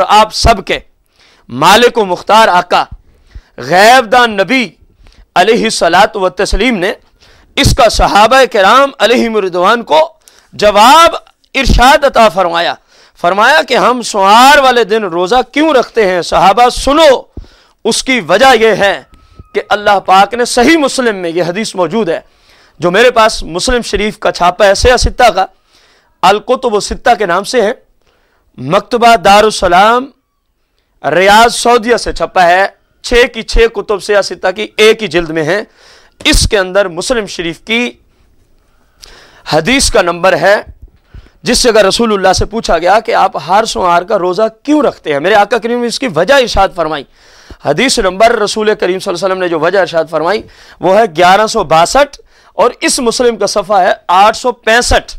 और आप सबके मालिक मुख्तार आका गैबदान नबी अलत व तस्लीम ने इसका सहाब कराम अलहमरदवान को जवाब इरशाद अता फरमाया फरमाया कि हम सुहार वाले दिन रोज़ा क्यों रखते हैं सहाबा सुनो उसकी वजह यह है कि अल्लाह पाक ने सही मुस्लिम में यह हदीस मौजूद है जो मेरे पास मुस्लिम शरीफ का छापा है सया सत्ता का अलकुतुब सित्ता के नाम से है मकतबा दारुसलाम रियाज सऊदिया से छपा है छः की छः कुतुब से सिता की एक ही जिल्द में है इसके अंदर मुस्लिम शरीफ की हदीस का नंबर है जिससे अगर रसूलुल्लाह से पूछा गया कि आप हार सोहार का रोज़ा क्यों रखते हैं मेरे आका करीम इसकी वजह इशाद फरमाई हदीस नंबर रसूल करीम वसल्लम ने जो वजह इशाद फरमाई वो है ग्यारह सौ बासठ और इस मुस्लिम का सफ़ा है आठ सौ पैंसठ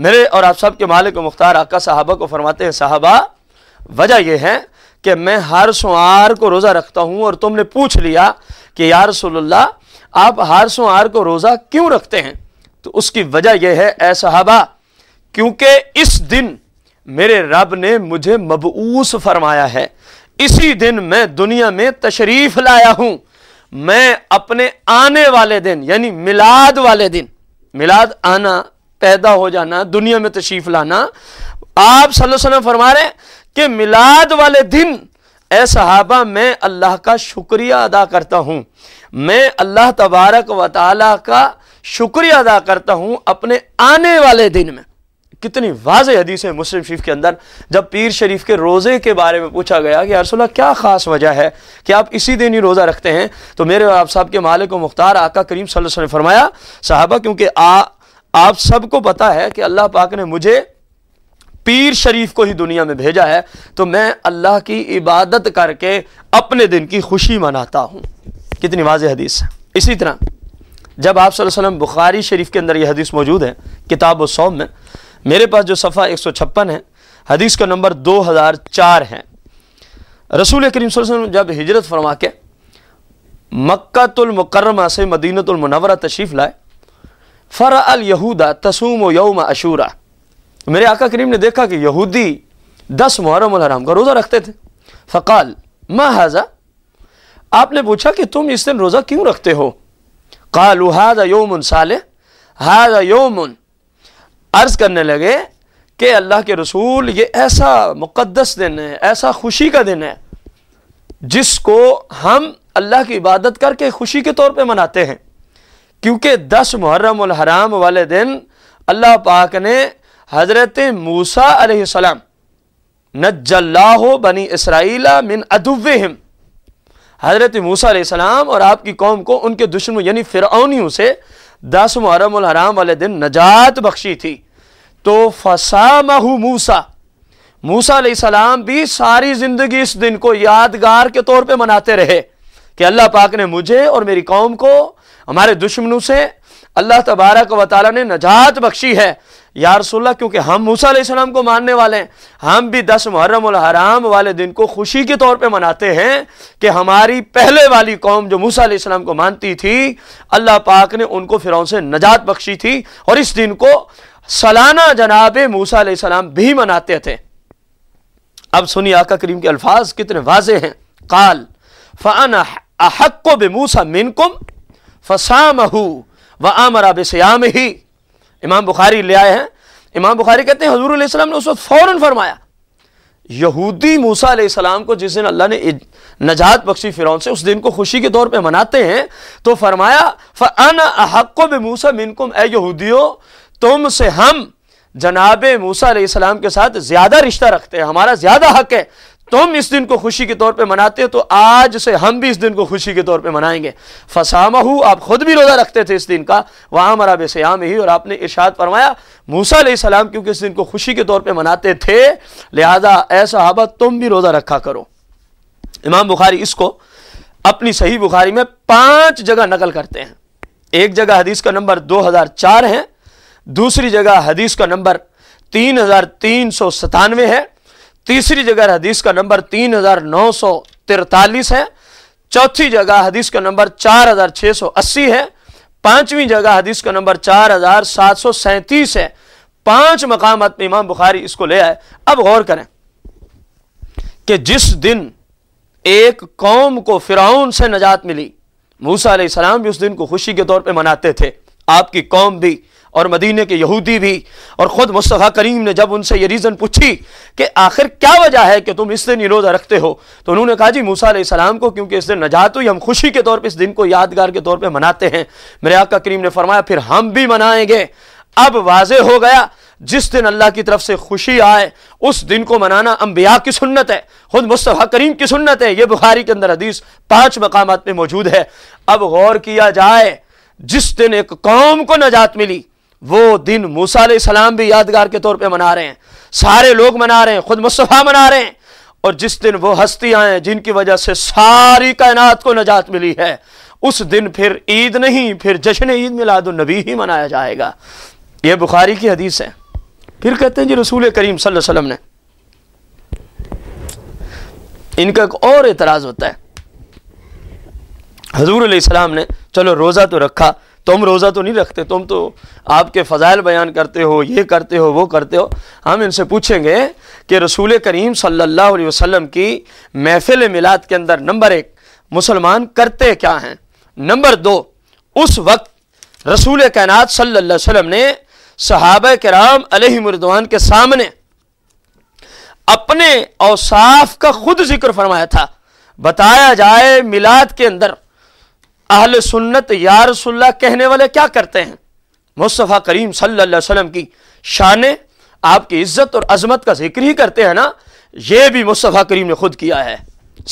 मेरे और आप सब के मालिक मुख्तार आका साहबा को फरमाते हैं साहबा वजह यह है कि मैं हर सोआर को रोज़ा रखता हूँ और तुमने पूछ लिया कि यार सोल्ला आप हर सोआर को रोज़ा क्यों रखते हैं तो उसकी वजह यह है ए साहबा क्योंकि इस दिन मेरे रब ने मुझे मबूस फरमाया है इसी दिन मैं दुनिया में तशरीफ लाया हूं मैं अपने आने वाले दिन यानी मिलाद वाले दिन मिलाद आना पैदा हो जाना दुनिया में तशीफ लाना आप सल्लल्लाहु अलैहि फरमा रहे कि मिलाद वाले दिन ए सहाबा मैं अल्लाह का शुक्रिया अदा करता हूँ मैं अल्लाह तबारक व ताली का शुक्रिया अदा करता हूँ अपने आने वाले दिन में कितनी वाज हदीस है मुस्लिम शरीफ के अंदर जब पीर शरीफ के रोज़े के बारे में पूछा गया कि अरसोल्ला क्या ख़ास वजह है कि आप इसी दिन ही रोज़ा रखते हैं तो मेरे आप साहब के मालिक को मुख्तार आका करीम सल्लल्लाहु अलैहि वसल्लम ने फरमाया साहबा क्योंकि आ आप सबको पता है कि अल्लाह पाक ने मुझे पीर शरीफ को ही दुनिया में भेजा है तो मैं अल्लाह की इबादत करके अपने दिन की खुशी मनाता हूँ कितनी वाज हदीस है इसी तरह जब आप सल्लम बुखारी शरीफ के अंदर यह हदीस मौजूद है किताब सौम में मेरे पास जो सफ़ा एक सौ छप्पन है हदीस का नंबर दो हज़ार चार है रसूल करीम जब हिजरत फरमा के मक्तुलमकरमा से मदीनतमनवरा तशरीफ़ लाए फ़र यहूदा तसूम यौम अशूरा मेरे आका करीम ने देखा कि यहूदी दस मुहरम हराम का रोज़ा रखते थे फ़काल मा हाजा आपने पूछा कि तुम इस दिन रोज़ा क्यों रखते हो कालू हाजा योमन साले हाजा योमन अर्ज़ करने लगे कि अल्लाह के रसूल ये ऐसा मुक़दस दिन है ऐसा खुशी का दिन है जिसको हम अल्लाह की इबादत करके खुशी के तौर पे मनाते हैं क्योंकि दस मुहर्रम हराम वाले दिन अल्लाह पाक ने हज़रत मूसा अलैहिस्सलाम नजल्लाहो बनी इसराइला मिन अदुविम हज़रत मूसा अलैहिस्सलाम और आपकी कौम को उनके दुश्मन यानी फ़िरौनियों से दस मुहरम हराम वाले दिन नजात बख्शी थी तो फसामहु मूसा मूसा सलाम भी सारी ज़िंदगी इस दिन को यादगार के तौर पर मनाते रहे कि अल्लाह पाक ने मुझे और मेरी कौम को हमारे दुश्मनों से अल्लाह तबारक व ताली ने नजात बख्शी है या रसोल्ला क्योंकि हम मूसा सलाम को मानने वाले हैं हम भी दस मुहर्रम हराम वाले दिन को खुशी के तौर पे मनाते हैं कि हमारी पहले वाली कौम जो मूसा सलाम को मानती थी अल्लाह पाक ने उनको फिरौन से नजात बख्शी थी और इस दिन को सालाना जनाब मूसा सलाम भी मनाते थे अब सुनिए आका करीम के अल्फाज कितने वाजे हैं काल फ़ाना अहक को बेमूसा मिनकुम फसामहू व आमरा बसयाम ही इमाम बुखारी ले आए हैं इमाम बुखारी कहते हैं हजूर आसलम ने उस वक्त फ़ौर फरमाया यहूदी मूसा आसलाम को जिस दिन अल्लाह ने नजात बख्शी फ़िरौन से उस दिन को खुशी के तौर पे मनाते हैं तो फरमाया फ़न अहक्को मूसा मिनकुम ए यहूदियो तुम से हम जनाब मूसा आसलाम के साथ ज़्यादा रिश्ता रखते हैं हमारा ज़्यादा हक है तुम इस दिन को खुशी के तौर पे मनाते हो तो आज से हम भी इस दिन को खुशी के तौर पे मनाएंगे फसामहू आप खुद भी रोज़ा रखते थे इस दिन का वहां मरा बेसयाम ही और आपने इर्शाद फरमाया मूसा सलाम क्योंकि इस दिन को खुशी के तौर पे मनाते थे लिहाजा ऐसा हाबा तुम भी रोज़ा रखा करो इमाम बुखारी इसको अपनी सही बुखारी में पांच जगह नकल करते हैं एक जगह हदीस का नंबर दो हज़ार चार है दूसरी जगह हदीस का नंबर तीन हज़ार तीन सौ सतानवे है तीसरी जगह हदीस का नंबर तीन हजार नौ सौ तिरतालीस है चौथी जगह हदीस का नंबर चार हजार छह सौ अस्सी है पांचवी जगह हदीस का नंबर चार हजार सात सौ सैंतीस है पांच मकाम इमाम बुखारी इसको ले आए अब गौर करें कि जिस दिन एक कौम को फिराउन से नजात मिली मूसा सलाम भी उस दिन को खुशी के तौर पे मनाते थे आपकी कौम भी और मदीने के यहूदी भी और ख़ुद मुस्तफ़ा करीम ने जब उनसे ये रीज़न पूछी कि आखिर क्या वजह है कि तुम इस दिन ये रोज़ा रखते हो तो उन्होंने कहा जी मूसा सलाम को क्योंकि इस दिन नजात हुई हम खुशी के तौर पर इस दिन को यादगार के तौर पर मनाते हैं मेरे आका करीम ने फरमाया फिर हम भी मनाएंगे अब वाज हो गया जिस दिन अल्लाह की तरफ से खुशी आए उस दिन को मनाना अम्बिया की सुन्नत है खुद मुस्तफ़ा करीम की सुन्नत है ये बुखारी के अंदर हदीस पांच मकाम में मौजूद है अब गौर किया जाए जिस दिन एक कौम को नजात मिली वो दिन मूसा सलाम भी यादगार के तौर पे मना रहे हैं सारे लोग मना रहे हैं खुद मुस्तफ़ा मना रहे हैं और जिस दिन वो हस्ती आए जिनकी वजह से सारी कायनात को नजात मिली है उस दिन फिर ईद नहीं फिर जश्न ईद मिलादुलनबी ही मनाया जाएगा ये बुखारी की हदीस है फिर कहते हैं जी रसूल करीम सल्लम ने इनका एक और एतराज़ होता है हजूर सलाम ने चलो रोज़ा तो रखा तुम रोज़ा तो नहीं रखते तुम तो आपके फ़जाइल बयान करते हो ये करते हो वो करते हो हम इनसे पूछेंगे कि रसूल करीम सल्ला अलैहि की महफिल मिलाद के अंदर नंबर एक मुसलमान करते क्या हैं नंबर दो उस वक्त रसूल कैनात सल्ला वसलम ने सहाब कराम मरदवान के सामने अपने औसाफ का खुद जिक्र फरमाया था बताया जाए मिलाद के अंदर अहल सुन्नत या रसुल्ला कहने वाले क्या करते हैं मुस्तफ़ा करीम सल्ला वसम की शान आपकी इज़्ज़त और अजमत का जिक्र ही करते हैं ना ये भी मुस्तफ़ा करीम ने खुद किया है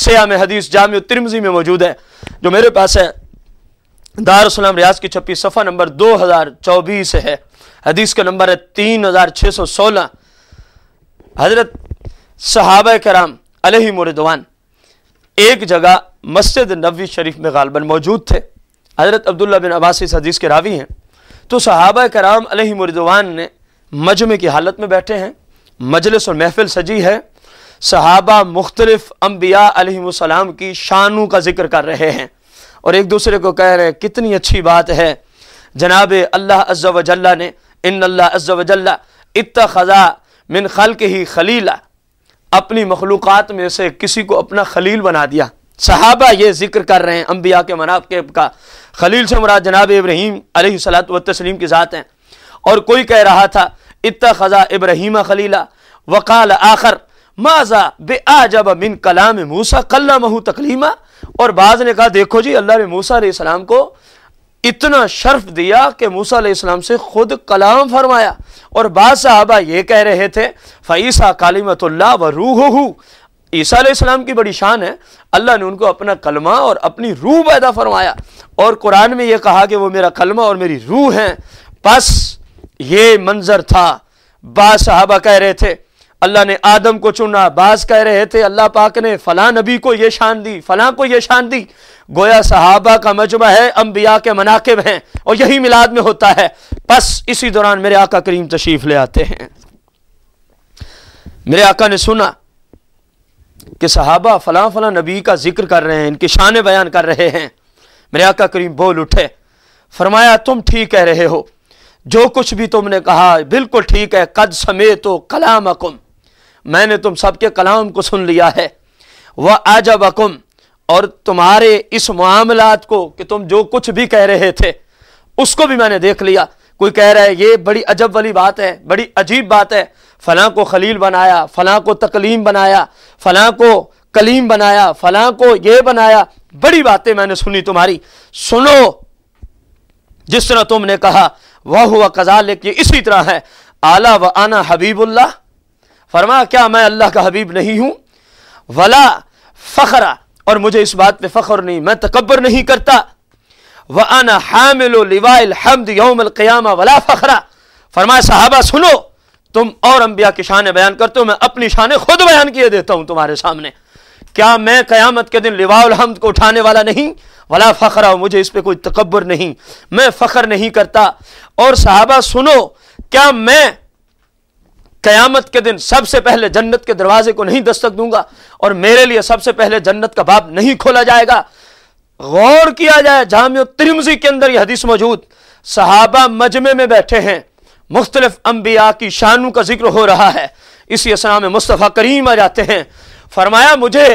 सयाम हदीस जाम तिरमजी में मौजूद है जो मेरे पास है दारसलाम रियाज की छपी सफ़ा नंबर दो हज़ार चौबीस है हदीस का नंबर है तीन हज़ार छः सौ सोलह हज़रत सहाब कराम अलही मुरदवान एक जगह मस्जिद नबी शरीफ में गालबन मौजूद थे हज़रत अब्दुल्ला बिन अब्बास इस हदीस के रावी हैं तो सहाबा कराम मुरदवान ने मजमे की हालत में बैठे हैं मजलिस और महफिल सजी है सहाबा मुख्तलिफ अम्बिया की शानों का जिक्र कर रहे हैं और एक दूसरे को कह रहे हैं कितनी अच्छी बात है जनाब अल्लाह अज्जा वजल्ला ने इन अल्लाह अज्जा वजल्ला इत खजा मिन खल ही खलीला अपनी मखलूक़ात में से किसी को अपना खलील बना दिया सहाबा ये जिक्र कर रहे हैं अम्बिया के मनाब के का खलील से मुराद जनाब इब्राहिम सलात व तस्लीम की ज़ात हैं और कोई कह रहा था इतना ख़ज़ा इब्राहिम खलीला वकाल आखर माजा बे आजब मिन कलाम मूसा कल्ला महू तकलीमा और बाज ने कहा देखो जी अल्लाह ने मूसा सलाम को इतना शर्फ दिया कि मूसा इस्लाम से खुद कलाम फरमाया और बाद साहबा ये कह रहे थे फ़ैसा कालीमतुल्ला व रूह हु ईसा इस्लाम की बड़ी शान है अल्लाह ने उनको अपना कलमा और अपनी रूह पैदा फरमाया और कुरान में यह कहा कि वो मेरा कलमा और मेरी रूह हैं बस ये मंज़र था बाद कह रहे थे अल्लाह ने आदम को चुना बाज कह रहे थे अल्लाह पाक ने फला नबी को ये शान दी फला को ये शान दी गोया सहाबा का मजमा है अम्बिया के मनाकब हैं और यही मिलाद में होता है बस इसी दौरान मेरे आका करीम तशरीफ ले आते हैं मेरे आका ने सुना कि सहाबा फला फला नबी का जिक्र कर रहे हैं इनकी शान बयान कर रहे हैं मेरे आका करीम बोल उठे फरमाया तुम ठीक कह रहे हो जो कुछ भी तुमने कहा बिल्कुल ठीक है कद समेत कलाम अकुम मैंने तुम सबके कलाम को सुन लिया है वह अकुम और तुम्हारे इस मामलात को कि तुम जो कुछ भी कह रहे थे उसको भी मैंने देख लिया कोई कह रहा है ये बड़ी अजब वाली बात है बड़ी अजीब बात है फलां को खलील बनाया फला को तकलीम बनाया फला को कलीम बनाया फला को ये बनाया बड़ी बातें मैंने सुनी तुम्हारी सुनो जिस तरह तुमने कहा वह हुआ कजा लेके इसी तरह है आला व आना हबीबुल्ला फरमा क्या मैं अल्लाह का हबीब नहीं हूँ वला फ़खरा और मुझे इस बात पे फ़ख्र नहीं मैं तकबर नहीं करता व आना हामिलो लिवाइल हमद योम क्यामा वला फ़खरा फरमाए साहबा सुनो तुम और अम्बिया की शान बयान करते हो मैं अपनी शान खुद बयान किए देता हूँ तुम्हारे सामने क्या मैं क़यामत के दिन लिवाउल हमद को उठाने वाला नहीं वला फ़खरा मुझे इस पर कोई तकबर नहीं मैं फ़ख्र नहीं करता और साहबा सुनो क्या मैं कयामत के दिन सबसे पहले जन्नत के दरवाजे को नहीं दस्तक दूंगा और मेरे लिए सबसे पहले जन्नत का बाप नहीं खोला जाएगा गौर किया जाए जाम तिरमजी के अंदर यह हदीस मौजूद सहाबा मजमे में बैठे हैं मुख्तलिफ अंबिया की शानों का जिक्र हो रहा है इसी असना में मुस्तफ़ा करीम आ जाते हैं फरमाया मुझे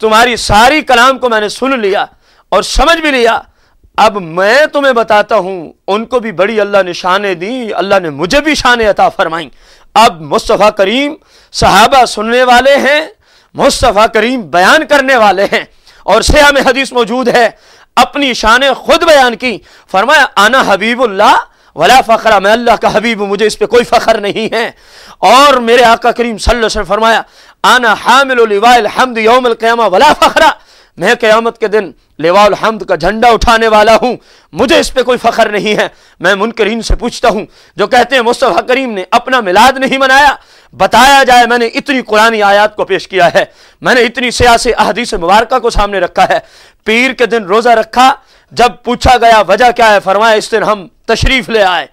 तुम्हारी सारी कलाम को मैंने सुन लिया और समझ भी लिया अब मैं तुम्हें बताता हूं उनको भी बड़ी अल्लाह ने शान दी अल्लाह ने मुझे भी शान अता फरमाई अब मुस्तफ़ा करीम सहाबा सुनने वाले हैं मुस्तफ़ा करीम बयान करने वाले हैं और सया में हदीस मौजूद है अपनी शान खुद बयान की फरमाया आना हबीबुल्ला वला फ़खरा मैं अल्लाह का हबीब मुझे इस पर कोई फ़खर नहीं है और मेरे आका करीम सल्लल्लाहु अलैहि वसल्लम फरमाया आना हामिल हमद यौम वला फ़खरा मैं क़्यामत के दिन लेवाल हमद का झंडा उठाने वाला हूँ मुझे इस पर कोई फ़ख्र नहीं है मैं मुनकरीन से पूछता हूँ जो कहते हैं मुस्तफ़ा करीम ने अपना मिलाद नहीं मनाया बताया जाए मैंने इतनी कुरानी आयात को पेश किया है मैंने इतनी सियासी अहदीस मुबारक को सामने रखा है पीर के दिन रोज़ा रखा जब पूछा गया वजह क्या है फरमाया इस दिन हम तशरीफ़ ले आए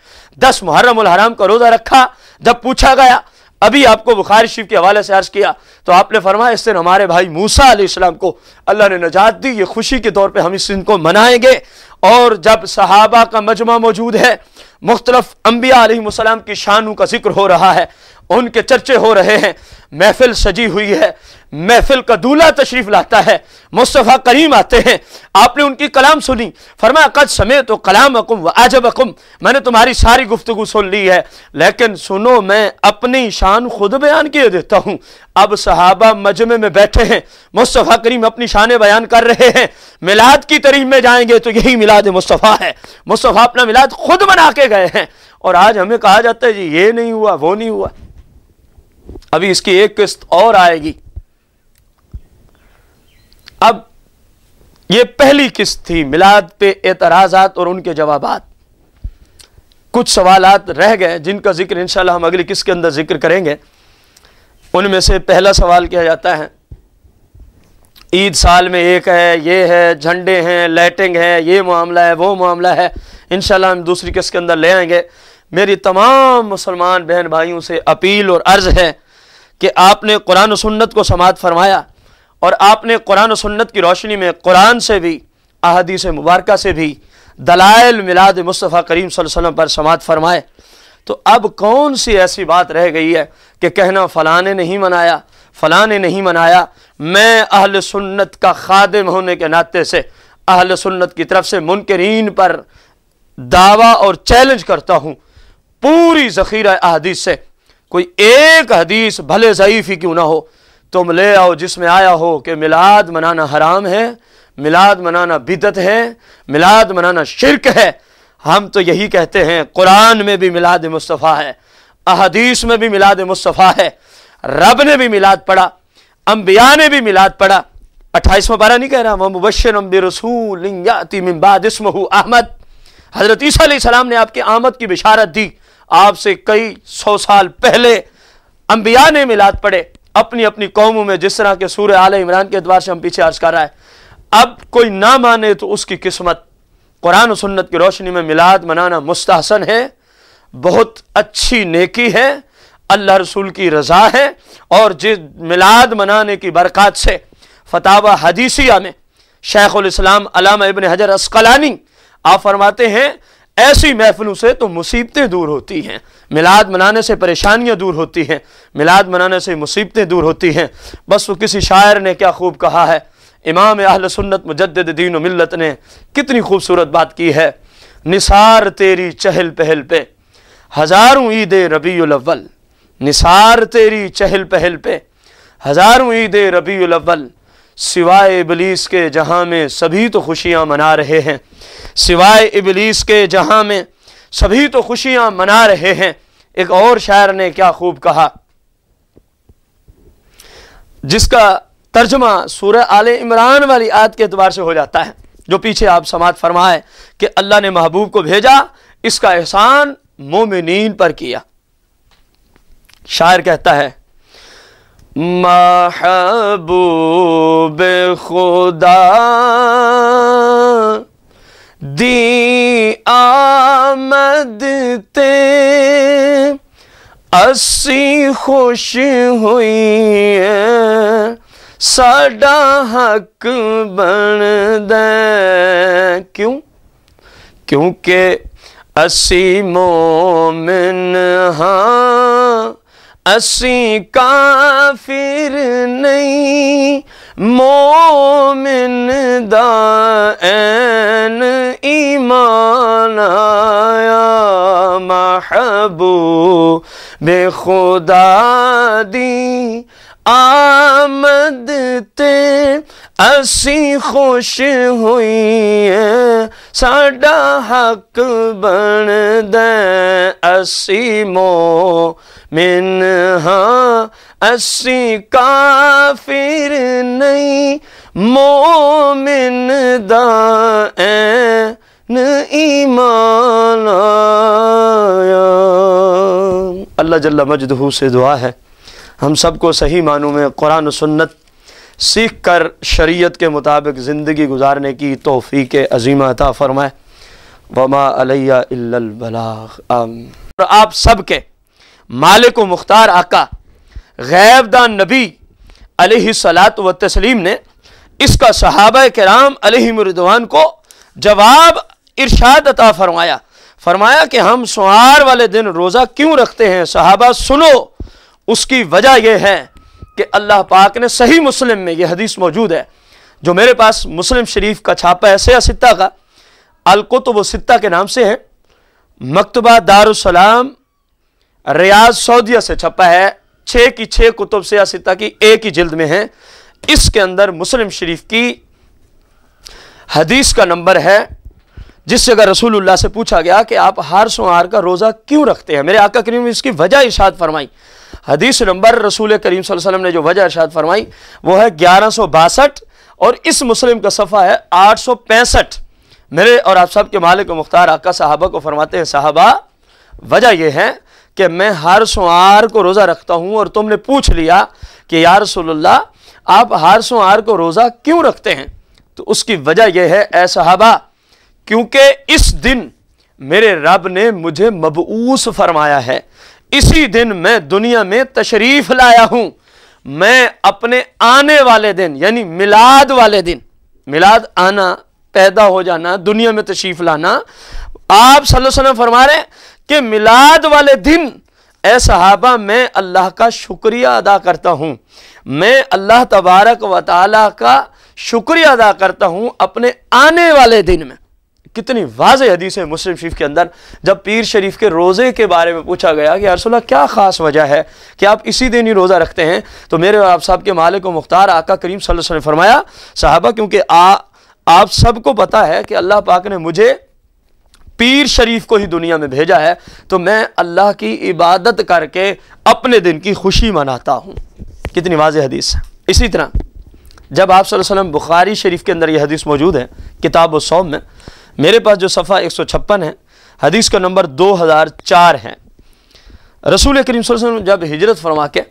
दस मुहर्रम हराम का रोज़ा रखा जब पूछा गया अभी आपको बुखार शरीफ के हवाले से अर्ज़ किया तो आपने फरमाया इस दिन हमारे भाई मूसा आसमाम को अल्लाह ने नजात दी ये खुशी के तौर पर हम इस दिन को मनाएंगे और जब सहाबा का मजमा मौजूद है मुख्तलफ अम्बिया की शानों का जिक्र हो रहा है उनके चर्चे हो रहे हैं महफिल सजी हुई है महफिल का दूल्हा तशरीफ लाता है मुस्तफ़ा करीम आते हैं आपने उनकी कलाम सुनी फरमा कद समय तो कलाम अकुम व आजब अकुम मैंने तुम्हारी सारी गुफ्तु सुन ली है लेकिन सुनो मैं अपनी शान खुद बयान किए देता हूँ अब सहाबा मजमे में बैठे हैं मुस्तफ़ा करीम अपनी शान बयान कर रहे हैं मिलाद की तरीम में जाएंगे तो यही मिलाद मुस्तफ़ा है मुस्तफ़ा अपना मिलाद खुद बना के गए हैं और आज हमें कहा जाता है जी ये नहीं हुआ वो नहीं हुआ अभी इसकी एक किस्त और आएगी अब यह पहली किस्त थी मिलाद पे एतराजात और उनके जवाब कुछ सवाल रह गए जिनका जिक्र इंशाल्लाह हम अगली किस्त के अंदर जिक्र करेंगे उनमें से पहला सवाल किया जाता है ईद साल में एक है ये है झंडे हैं लाइटिंग है ये मामला है वो मामला है इंशाल्लाह हम दूसरी किस्त के अंदर ले आएंगे मेरी तमाम मुसलमान बहन भाइयों से अपील और अर्ज़ है कि आपने कुरान सुन्नत को समात फरमाया और आपने कुरान सुन्नत की रोशनी में कुरान से भी अहदीस मुबारक से भी दलाइल मिलाद मुस्तफ़ा करीम वसल्लम पर समात फरमाए तो अब कौन सी ऐसी बात रह गई है कि कहना फ़लाँ ने नहीं मनाया फ़लाँ ने नहीं मनाया मैं अहल सुन्नत का खादम होने के नाते से अहल सुन्नत की तरफ से मुनकरीन पर दावा और चैलेंज करता हूँ पूरी ज़ख़ीरा अहदीस से कोई एक हदीस भले ज़यीफ़ ही क्यों ना हो तुम ले आओ जिसमें आया हो कि मिलाद मनाना हराम है मिलाद मनाना बिदत है मिलाद मनाना शिरक है हम तो यही कहते हैं कुरान में भी मिलाद मुस्तफ़ा है अहदीस में भी मिलाद मुस्तफ़ा है रब ने भी मिलाद पढ़ा अम्बिया ने भी मिलाद पढ़ा अट्ठाईसवा पारा नहीं कह रहा वह मुबशर अम्बे रसूल अहमद हज़रत ईसा सलाम ने आपके आमद की बिशारत दी आपसे कई सौ साल पहले अंबिया ने मिलाद पड़े अपनी अपनी कौमों में जिस तरह के सूर्य आल इमरान के द्वार से हम पीछे अर्ज कर रहा है अब कोई ना माने तो उसकी किस्मत कुरान सुन्नत की रोशनी में मिलाद मनाना मुस्तहसन है बहुत अच्छी नेकी है अल्लाह रसूल की रज़ा है और जिस मिलाद मनाने की बरक़ात से फतावा हदीसिया में शेख अलामा इबन हजर असकलानी आप फरमाते हैं ऐसी महफिलों से तो मुसीबतें दूर होती हैं मिलाद मनाने से परेशानियां दूर होती हैं मिलाद मनाने से मुसीबतें दूर होती हैं बस वो किसी शायर ने क्या खूब कहा है इमाम अहल सुन्नत मुजद दीन मिलत ने कितनी खूबसूरत बात की है निसार तेरी चहल पहल पे हज़ारों ईद रबी अव्वल निसार तेरी चहल पहल पे हज़ारों ईद रबी अव्वल सिवाय इबलीस के जहाँ में सभी तो खुशियाँ मना रहे हैं सिवाय इबलीस के जहाँ में सभी तो खुशियाँ मना रहे हैं एक और शायर ने क्या खूब कहा जिसका तर्जमा सूर आल इमरान वाली आयत के अतबार से हो जाता है जो पीछे आप समात फरमाए कि अल्लाह ने महबूब को भेजा इसका एहसान मोमिन पर किया शायर कहता है महबूब खुदा दी आमद ते असी खुश हुई है साडा हक बन दे क्यों क्योंकि असी मोमिन हाँ असी काफिर नहीं मोमिन दा एन ईमान आया महबू बेखुदा दी आमद ते असी खुश हुई है साडा हक बन दे असी मो मिनहा असी काफिर नहीं मोमिन दा ईमान अल्लाह जल्ला मजदहू से दुआ है हम सबको सही मानों में कुरान सुन्नत सीख कर शरीयत के मुताबिक ज़िंदगी गुजारने की तोहफी के अजीम अता फ़रमाए वमा अलैया इल्लल बलाग आम और आप सबके मालिक मुख्तार आका गैब दान नबी सलात व तस्लीम ने इसका सहाबा कराम अलहमरदवान को जवाब इरशाद अता फरमाया फरमाया कि हम सुहार वाले दिन रोज़ा क्यों रखते हैं सहाबा सुनो उसकी वजह यह है कि अल्लाह पाक ने सही मुस्लिम में यह हदीस मौजूद है जो मेरे पास मुस्लिम शरीफ का छापा है सया सित्ता का अलकुतुब सित्ता के नाम से है मकतबा दारुसलाम रियाज सऊदिया से छपा है छः की छः कुतुब से सिता की एक ही जिल्द में है इसके अंदर मुस्लिम शरीफ की हदीस का नंबर है जिससे अगर रसूलुल्लाह से पूछा गया कि आप हार सोहार का रोज़ा क्यों रखते हैं मेरे आका करीम ने इसकी वजह इशाद फरमाई हदीस नंबर रसूल करीम वसल्लम ने जो वजह इशाद फरमाई वो है ग्यारह सौ बासठ और इस मुस्लिम का सफ़ा है आठ सौ पैंसठ मेरे और आप सब के मालिक मुख्तार आका साहबा को फरमाते हैं साहबा वजह यह है कि मैं हर सोमवार को रोज़ा रखता हूँ और तुमने पूछ लिया कि यार सोल्ला आप हर सोमवार को रोज़ा क्यों रखते हैं तो उसकी वजह यह है ए साहबा क्योंकि इस दिन मेरे रब ने मुझे मबूस फरमाया है इसी दिन मैं दुनिया में तशरीफ़ लाया हूँ मैं अपने आने वाले दिन यानी मिलाद वाले दिन मिलाद आना पैदा हो जाना दुनिया में तशरीफ़ लाना आप सल्लल्लाहु अलैहि वसल्लम फरमा रहे कि मिलाद वाले दिन ए सहाबा मैं अल्लाह का शुक्रिया अदा करता हूँ मैं अल्लाह तबारक व ताली का शुक्रिया अदा करता हूँ अपने आने वाले दिन में कितनी वाज हदीस है मुस्लिम शरीफ के अंदर जब पीर शरीफ के रोज़े के बारे में पूछा गया कि अरसोल्ला क्या ख़ास वजह है कि आप इसी दिन ही रोज़ा रखते हैं तो मेरे आप साहब के मालिक को मुख्तार आका करीम सल फरमाया साहबा क्योंकि आप सबको पता है कि अल्लाह पाक ने मुझे पीर शरीफ को ही दुनिया में भेजा है तो मैं अल्लाह की इबादत करके अपने दिन की खुशी मनाता हूँ कितनी वाज हदीस है इसी तरह जब आप सल्लम बुखारी शरीफ के अंदर यह हदीस मौजूद है किताब सौम में मेरे पास जो सफ़ा एक सौ छप्पन है हदीस का नंबर दो हज़ार चार है रसूल करीम जब हिजरत फरमा के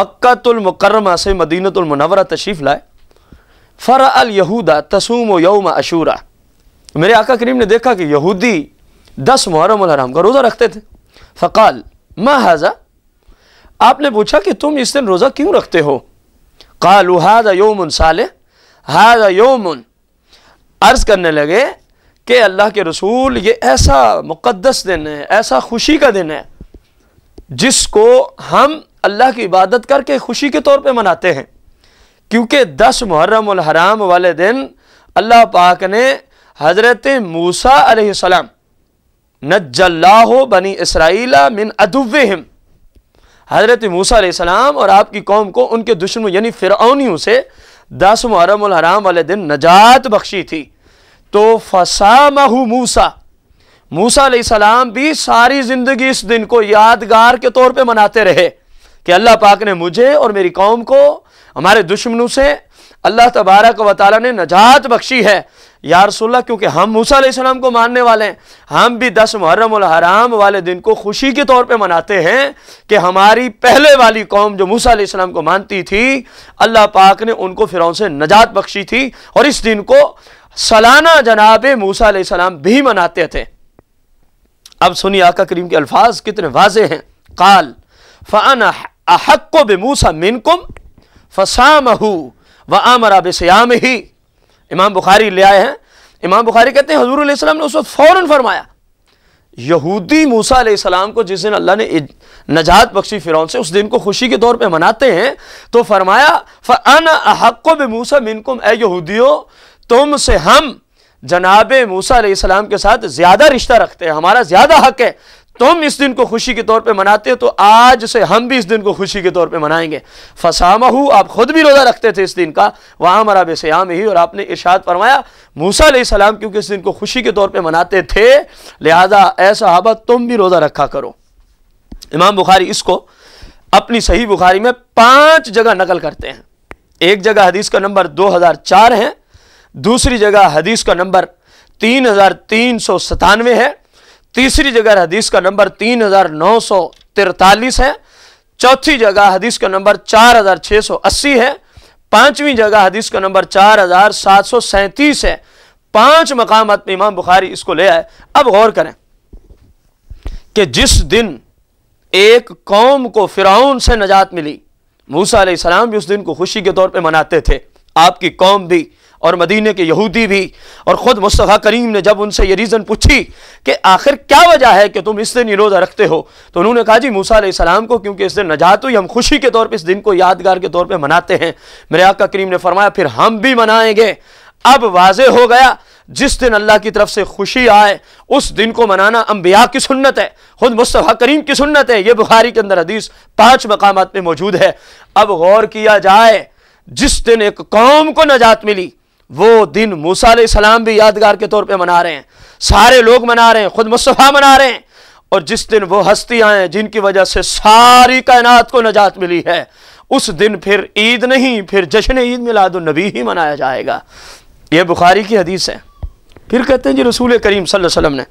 मक्तुलमकरमा से मदीनतुलमनवरा तशीफ लाए फ़रा यहूदा तसूम यौम अशूरा तो मेरे आका करीम ने देखा कि यहूदी दस मुहर्रम हराम का रोज़ा रखते थे फ़काल मा हाजा आपने पूछा कि तुम इस दिन रोज़ा क्यों रखते हो कालू हाजा योमन साल हाजा योमन अर्ज़ करने लगे कि अल्लाह के रसूल ये ऐसा मुक़दस दिन है ऐसा खुशी का दिन है जिसको हम अल्लाह की इबादत करके खुशी के तौर पे मनाते हैं क्योंकि दस मुहर्रम हराम वाले दिन अल्लाह पाक ने हज़रत मूसा अलैहिस्सलाम नज्जल्लाहो बनी इसराइला मिन अदुवहम हज़रत मूसा अलैहिस्सलाम और आपकी कौम को उनके दुश्मनों यानी फ़िरौनियों से दस मुहरम हराम वाले दिन नजात बख्शी थी तो फसामहु मूसा मूसा सलाम भी सारी ज़िंदगी इस दिन को यादगार के तौर पे मनाते रहे कि अल्लाह पाक ने मुझे और मेरी कौम को हमारे दुश्मनों से अल्लाह तबारक व ने नजात बख्शी है या रसोल्ला क्योंकि हम मूसा सलाम को मानने वाले हैं हम भी दस मुहर्रम हराम वाले दिन को खुशी के तौर पे मनाते हैं कि हमारी पहले वाली कौम जो मूसा सलाम को मानती थी अल्लाह पाक ने उनको फिरौन से नजात बख्शी थी और इस दिन को सालाना जनाब मूसा सलाम भी मनाते थे अब सुनिए आका करीम के अल्फाज कितने वाजे हैं काल फ़ाना अहक को बेमूसा मिनकुम फसामहू व आमरा बसयाम ही इमाम बुखारी ले आए हैं इमाम बुखारी कहते हैं हजूर आसलम ने उस वक्त फ़ौर फरमाया यहूदी मूसा सलाम को जिस दिन अल्लाह ने नजात बख्शी फ़िरौन से उस दिन को खुशी के तौर पे मनाते हैं तो फरमाया फ़न हक़ो बूसा मिनकुम ए यहूदियो तुम से हम जनाब मूसा सलाम के साथ ज़्यादा रिश्ता रखते हैं हमारा ज़्यादा हक है तुम इस दिन को खुशी के तौर पे मनाते हो तो आज से हम भी इस दिन को खुशी के तौर पे मनाएंगे फसामहू आप खुद भी रोज़ा रखते थे इस दिन का वहां हमारा बेसयाम ही और आपने इरशाद फरमाया मूसा सलाम क्योंकि इस दिन को खुशी के तौर पे मनाते थे लिहाजा ऐसा हाबा तुम भी रोज़ा रखा करो इमाम बुखारी इसको अपनी सही बुखारी में पांच जगह नकल करते हैं एक जगह हदीस का नंबर दो हज़ार चार है दूसरी जगह हदीस का नंबर तीन हज़ार तीन सौ सतानवे है तीसरी जगह हदीस का नंबर तीन हजार नौ सौ तिरतालीस है चौथी जगह हदीस का नंबर चार हजार छह सौ अस्सी है पांचवी जगह हदीस का नंबर चार हजार सात सौ सैंतीस है पांच मकाम इमाम बुखारी इसको ले आए अब गौर करें कि जिस दिन एक कौम को फिराउन से नजात मिली मूसा सलाम भी उस दिन को खुशी के तौर पे मनाते थे आपकी कौम भी और मदीने के यहूदी भी और ख़ुद मुस्तफ़ा करीम ने जब उनसे ये रीज़न पूछी कि आखिर क्या वजह है कि तुम इस दिन ये रोज़ा रखते हो तो उन्होंने कहा जी मूसा को क्योंकि इस दिन नजात हुई हम खुशी के तौर पर इस दिन को यादगार के तौर पर मनाते हैं मेरे आका करीम ने फरमाया फिर हम भी मनाएंगे अब वाज हो गया जिस दिन अल्लाह की तरफ से खुशी आए उस दिन को मनाना अम्बिया की सुन्नत है खुद मुस्तफ़ा करीम की सुन्नत है यह बुखारी के अंदर हदीस पांच मकाम में मौजूद है अब गौर किया जाए जिस दिन एक कौम को नजात मिली वो दिन मूसा सलाम भी यादगार के तौर पे मना रहे हैं सारे लोग मना रहे हैं खुद मुस्तफ़ा मना रहे हैं और जिस दिन वो हस्ती आए जिनकी वजह से सारी कायनात को नजात मिली है उस दिन फिर ईद नहीं फिर जश्न ईद मिलादुलनबी ही मनाया जाएगा ये बुखारी की हदीस है फिर कहते हैं जी रसूल करीम सल्लम ने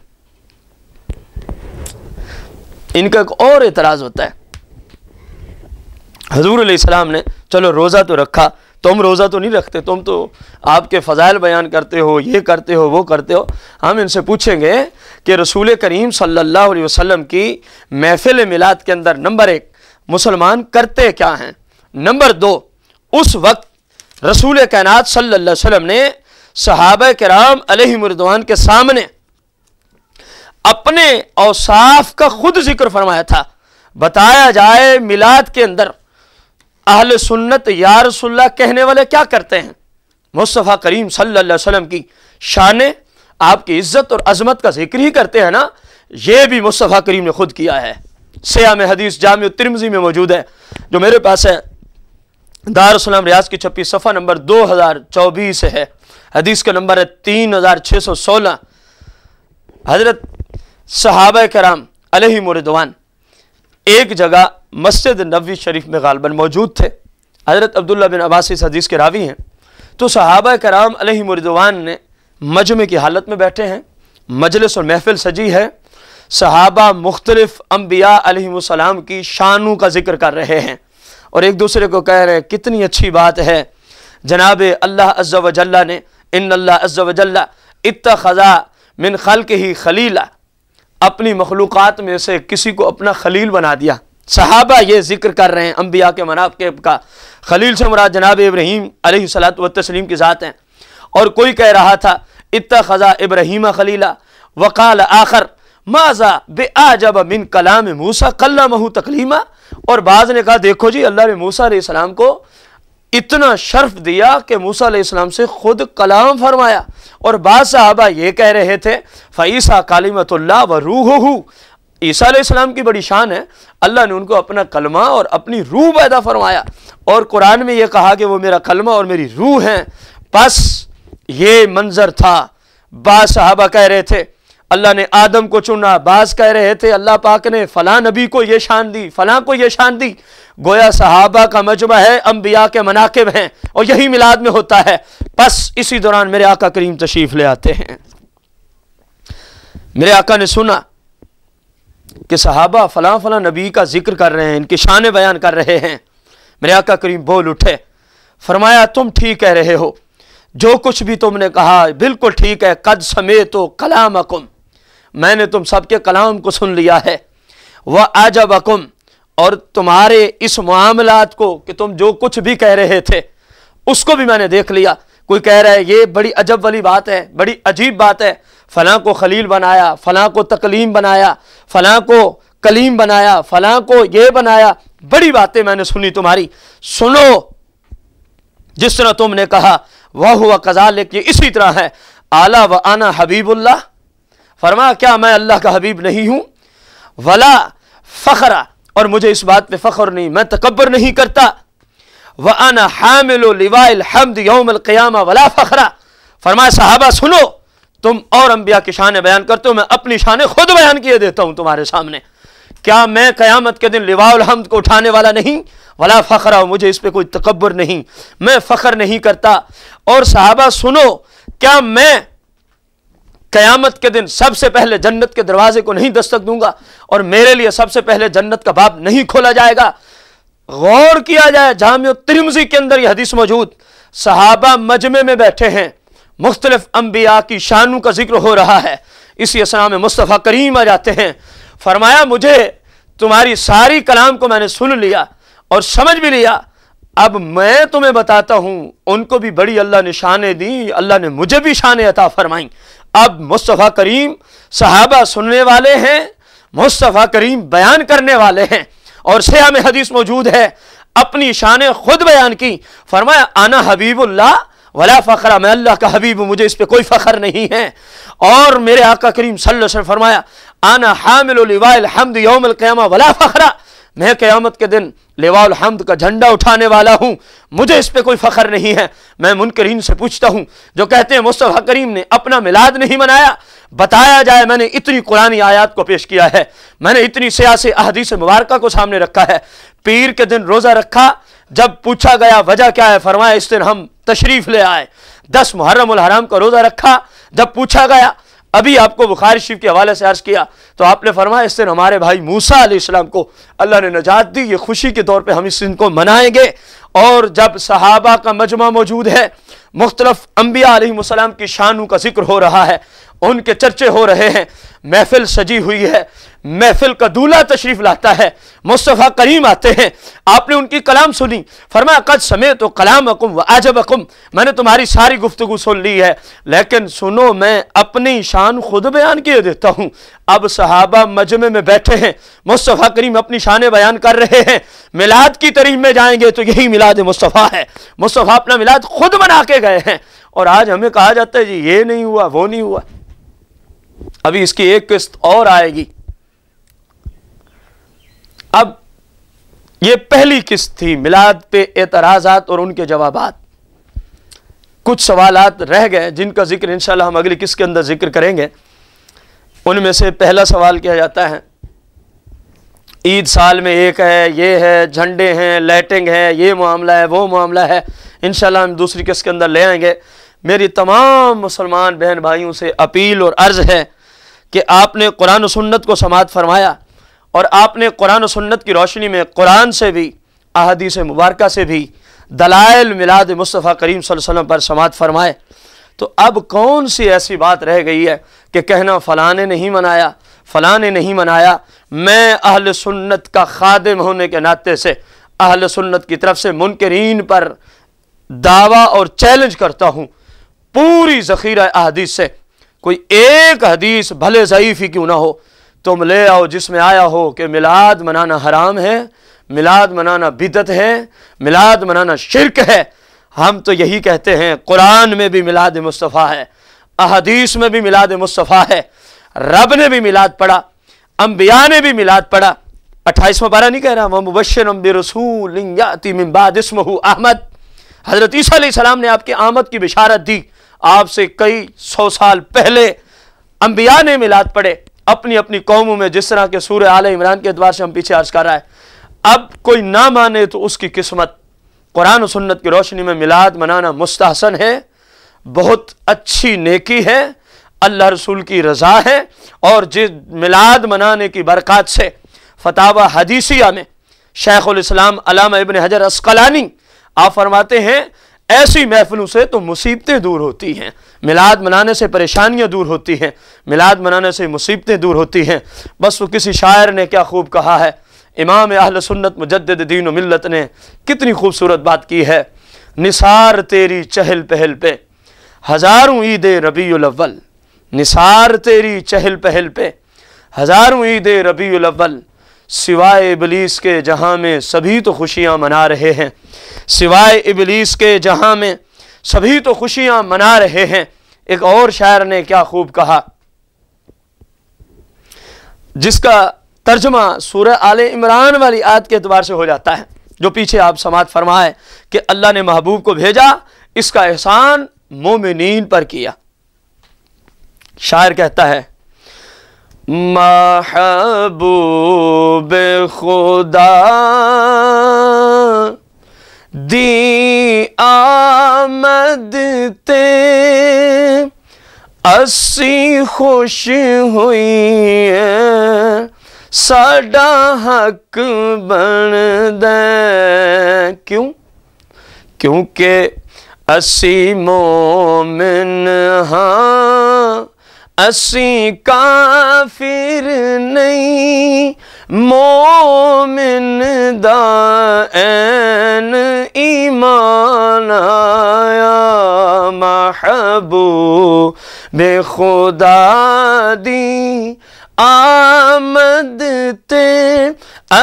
इनका एक और एतराज़ होता है हजूर सलाम ने चलो रोज़ा तो रखा तुम रोज़ा तो नहीं रखते तुम तो आपके फ़जाइल बयान करते हो ये करते हो वो करते हो हम इनसे पूछेंगे कि रसूल करीम सल्लल्लाहु अलैहि वसल्लम की महफ़िल मिलाद के अंदर नंबर एक मुसलमान करते क्या हैं नंबर दो उस वक्त रसूल कैनात सल्लल्लाहु अलैहि वसल्लम ने सहाब कराम मरदवान के सामने अपने औसाफ का खुद जिक्र फरमाया था बताया जाए मिलाद के अंदर अहल सुन्नत यारसोल्ला कहने वाले क्या करते हैं मुस्तफ़ा करीम सल्लल्लाहु अलैहि वसल्लम की शान आपकी इज्जत और अजमत का जिक्र ही करते हैं ना ये भी मुस्तफ़ा करीम ने खुद किया है सयाम हदीस जाम तिरमजी में मौजूद है जो मेरे पास है दारसलाम रियाज की छपी सफ़ा नंबर दो हज़ार चौबीस है हदीस का नंबर है तीन हज़ार छः सौ सोलह हजरत सहाब कराम अलही मुरदवान एक जगह मस्जिद नबी शरीफ में गालबन मौजूद थे हज़रत अब्दुल्ला बिन अब्बास इस हदीस के रावी हैं तो सहाबा कराम मरदवान ने मजमे की हालत में बैठे हैं मजलिस और महफिल सजी है सहाबा मुख्तलिफ अम्बियाम की शानों का जिक्र कर रहे हैं और एक दूसरे को कह रहे हैं कितनी अच्छी बात है जनाब अल्लाह अज्जा वजल्ला ने इन अल्लाह अज्जा वजल्ला इत्ता खजा मिन खल ही खलीला अपनी मखलूक़ात में से किसी को अपना खलील बना दिया सहाबा ये जिक्र कर रहे हैं अम्बिया के मनाकब का खलील से मुराद जनाब इब्राहिम अलैहिस्सलात व तस्लीम की ज़ात हैं और कोई कह रहा था इतना ख़ज़ा इब्राहिम खलीला वकाल आखर माजा बे आजब मिन कलाम मूसा कल्ला महू तकलीमा और बाज़ ने कहा देखो जी अल्लाह ने मूसा सलाम को इतना शर्फ दिया कि मूसा सलाम से खुद कलाम फरमाया और बाद साहबा ये कह रहे थे फ़ैसा कालीमतुल्ला व रूह ईसा आलाम की बड़ी शान है अल्लाह ने उनको अपना कलमा और अपनी रूह पैदा फरमाया और कुरान में यह कहा कि वो मेरा कलमा और मेरी रूह हैं बस ये मंज़र था बासहाबा कह रहे थे अल्लाह ने आदम को चुना बास कह रहे थे अल्लाह पाक ने फला नबी को ये शान दी फला को ये शान दी गोया सहाबा का मजबा है अम्बिया के मनाकब हैं और यही मिलाद में होता है बस इसी दौरान मेरे आका करीम तशीफ ले आते हैं मेरे आका ने सुना कि सहाबा फ़लाँ फ़लाँ नबी का जिक्र कर रहे हैं इनके शान बयान कर रहे हैं मेरे आका करीम बोल उठे फरमाया तुम ठीक कह रहे हो जो कुछ भी तुमने कहा बिल्कुल ठीक है कद समे तो कलाम अकुम मैंने तुम सबके कलाम को सुन लिया है वह आजब अकुम और तुम्हारे इस मामलात को कि तुम जो कुछ भी कह रहे थे उसको भी मैंने देख लिया कोई कह रहा है ये बड़ी अजब वाली बात है बड़ी अजीब बात है फ़लाँ को खलील बनाया फ़लाँ को तकलीम बनाया फ़लाँ को कलीम बनाया फ़लाँ को ये बनाया बड़ी बातें मैंने सुनी तुम्हारी सुनो जिस तरह तुमने कहा वह हुआ कजा लेके इसी तरह है आला व आना हबीबुल्ला फरमा क्या मैं अल्लाह का हबीब नहीं हूँ वला फ़खरा और मुझे इस बात पे फ़ख्र नहीं मैं तकबर नहीं करता व आना हामिल लिवाल हमद यौमल क़यामा वला फ़खरा फरमाए साहबा सुनो तुम और अंबिया की शान बयान करते हो मैं अपनी शान खुद बयान किए देता हूं तुम्हारे सामने क्या मैं क़यामत के दिन लिवाउल हमद को उठाने वाला नहीं वला फ़खरा मुझे इस पर कोई तकबर नहीं मैं फ़ख्र नहीं करता और साहबा सुनो क्या मैं क़यामत के दिन सबसे पहले जन्नत के दरवाजे को नहीं दस्तक दूंगा और मेरे लिए सबसे पहले जन्नत का बाप नहीं खोला जाएगा गौर किया जाए जाम तिरमजी के अंदर यह हदीस मौजूद सहाबा मजमे में बैठे हैं मुख्तलिफ अम्बिया की शानों का जिक्र हो रहा है इसी असना में मुस्तफ़ा करीम आ जाते हैं फरमाया मुझे तुम्हारी सारी कलाम को मैंने सुन लिया और समझ भी लिया अब मैं तुम्हें बताता हूँ उनको भी बड़ी अल्लाह ने शान दी अल्लाह ने मुझे भी शान अता फरमाई अब मुस्तफ़ा करीम सहाबा सुनने वाले हैं मुस्तफ़ा करीम बयान करने वाले हैं और सया में हदीस मौजूद है अपनी शान खुद बयान की फरमाया आना हबीबुल्ला वला फ़ख्र मैं अल्लाह का हबीब मुझे इस पर कोई फ़ख्र नहीं है और मेरे आका करीम सल्लल्लाहु अलैहि फरमाया आना हामिल हमद यौमल क़यामा वला फ़ख्रा मैं क़यामत के दिन लेवाउल हमद का झंडा उठाने वाला हूँ मुझे इस पर कोई फ़ख्र नहीं है मैं मुनकरीन से पूछता हूँ जो कहते हैं मुस्तफ़ा करीम ने अपना मिलाद नहीं मनाया बताया जाए मैंने इतनी कुरानी आयात को पेश किया है मैंने इतनी सियासी अहदीस मुबारक को सामने रखा है पीर के दिन रोज़ा रखा जब पूछा गया वजह क्या है फरमाया इस दिन हम तशरीफ़ ले आए दस मुहर्रम हराम का रोज़ा रखा जब पूछा गया अभी आपको बुखारी शिव के हवाले से अर्ज़ किया तो आपने फरमाया इस दिन हमारे भाई मूसा आसमाम को अल्लाह ने नजात दी ये खुशी के तौर पर हम इस दिन को मनाएंगे और जब सहाबा का मजमा मौजूद है मुख्तलफ़ अम्बिया आलम की शानों का जिक्र हो रहा है उनके चर्चे हो रहे हैं महफिल सजी हुई है महफिल का दूल्हा तशरीफ लाता है मुस्तफ़ा करीम आते हैं आपने उनकी कलाम सुनी फरमा कद समय तो कलाम अकुम व आजब अकुम मैंने तुम्हारी सारी गुफ्तु सुन ली है लेकिन सुनो मैं अपनी शान खुद बयान किए देता हूँ अब सहाबा मजमे में बैठे हैं मुस्तफ़ा करीम अपनी शान बयान कर रहे हैं मिलाद की तरीफ में जाएंगे तो यही मिलाद मुस्तफ़ा है मुस्तफ़ा अपना मिलाद खुद बना के गए हैं और आज हमें कहा जाता है जी ये नहीं हुआ वो नहीं हुआ अभी इसकी एक किस्त और आएगी अब ये पहली किस्त थी मिलाद पे एतराज़ात और उनके जवाब कुछ सवालात रह गए जिनका जिक्र इंशाल्लाह हम अगली किस्त के अंदर जिक्र करेंगे उनमें से पहला सवाल किया जाता है ईद साल में एक है ये है झंडे हैं लाइटिंग है ये मामला है वो मामला है इन हम दूसरी किस्त के अंदर ले आएंगे मेरी तमाम मुसलमान बहन भाइयों से अपील और अर्ज़ है कि आपने कुरान सुन्नत को समात फरमाया और आपने कुरान सुन्नत की रोशनी में कुरान से भी अहदीस मुबारक से भी दलाइल मिलाद मुस्तफ़ा करीम वसल्लम पर समात फरमाए तो अब कौन सी ऐसी बात रह गई है कि कहना फ़लाँ ने नहीं मनाया फ़लाँ ने नहीं मनाया मैं अहल सुन्नत का खादम होने के नाते से अहल सुन्नत की तरफ से मुनकरीन पर दावा और चैलेंज करता हूँ पूरी ज़ख़ीरा अहदीस से कोई एक हदीस भले ज़यीफ़ी क्यों ना हो तुम ले आओ जिसमें आया हो कि मिलाद मनाना हराम है मिलाद मनाना बिदत है मिलाद मनाना शिरक है हम तो यही कहते हैं कुरान में भी मिलाद मुस्तफ़ा है अहदीस में भी मिलाद मुस्तफ़ा है रब ने भी मिलाद पढ़ा अम्बिया ने भी मिलाद पढ़ा अट्ठाईसवा पारा नहीं कह रहा वह मुबशर अम्ब रसूल अहमद हज़रत ईसा सलाम ने आपके आमद की बिशारत दी आपसे कई सौ साल पहले अंबिया ने मिलाद पड़े अपनी अपनी कौमों में जिस तरह के सूर्य आल इमरान के अतबार से हम पीछे आज कर रहा है अब कोई ना माने तो उसकी किस्मत कुरान सुन्नत की रोशनी में मिलाद मनाना मुस्तहसन है बहुत अच्छी नेकी है अल्लाह रसूल की रज़ा है और जिस मिलाद मनाने की बरक़ात से फतावा हदीसिया में शेखुलस्लाम अलामा इबन हजर असकलानी आप फरमाते हैं ऐसी महफिलों से तो मुसीबतें दूर होती हैं मिलाद मनाने से परेशानियां दूर होती हैं मिलाद मनाने से मुसीबतें दूर होती हैं बस वो किसी शायर ने क्या खूब कहा है इमाम अहल सुन्नत मुजद दीन मिलत ने कितनी खूबसूरत बात की है निसार तेरी चहल पहल पे हज़ारों ईद रबी अव्वल निसार तेरी चहल पहल पे हज़ारों ईद रबी अव्वल सिवाय इबलीस के जहाँ में सभी तो खुशियाँ मना रहे हैं सिवाय इबलीस के जहाँ में सभी तो खुशियाँ मना रहे हैं एक और शायर ने क्या खूब कहा जिसका तर्जमा सूर आल इमरान वाली आयत के अतबार से हो जाता है जो पीछे आप समात फरमाए कि अल्लाह ने महबूब को भेजा इसका एहसान मोमिन पर किया शायर कहता है महबूब खुदा दी आमद ते असी खुश हुई है साडा हक बन दे क्यों क्योंकि असी मोमिन हाँ ਅਸੀਂ ਕਾਫਿਰ ਨਹੀਂ ਮੂਮਿਨ ਦਾ ਐਨ ਈਮਾਨ ਆਇਆ ਮਹਬੂਬ ਬੇਖੁਦਾ ਦੀ آمد تے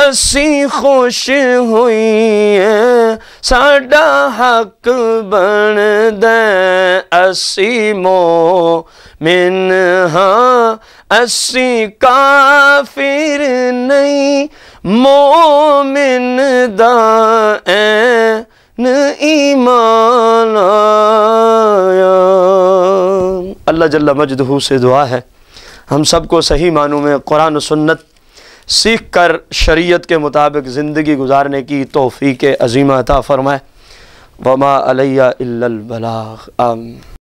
اسی خوش ہوئی ہے ساڈا حق بن دے اسی مو मिनहा अस्सी काफिर नहीं मोमिन दा ईमान अल्लाह जल्ला मजदहू से दुआ है हम सबको सही मानू में कुरान सुन्नत सीख कर शरीय के मुताबिक ज़िंदगी गुजारने की तोहफ़ी के अजीम अता फ़रमाए वमा अलैया